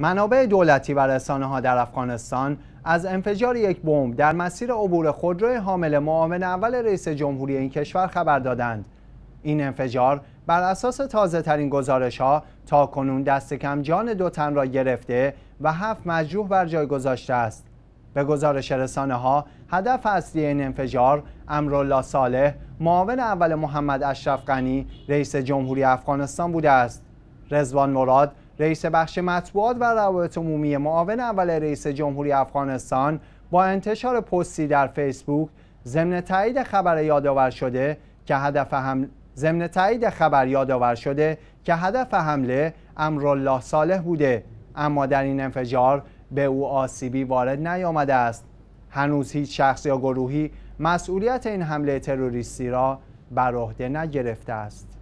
منابع دولتی و رسانه ها در افغانستان از انفجار یک بمب در مسیر عبور خودروی حامل معاون اول رئیس جمهوری این کشور خبر دادند. این انفجار بر اساس تازه ترین گزارش ها تا کنون دست کم جان دو تن را گرفته و هفت مجروح بر جای گذاشته است. به گزارش رسانه ها هدف اصلی این انفجار امرالله صالح معاون اول محمد اشرف غنی رئیس جمهوری افغانستان بوده است. رزوان مراد رئیس بخش مطبوعات و روابط عمومی معاون اول رئیس جمهوری افغانستان با انتشار پستی در فیسبوک ضمن تایید خبر یادآور شده که هدف ضمن تایید خبر یادآور شده که هدف حمله امرالله صالح بوده اما در این انفجار به او آسیبی وارد نیامده است هنوز هیچ شخص یا گروهی مسئولیت این حمله تروریستی را بر عهده نگرفته است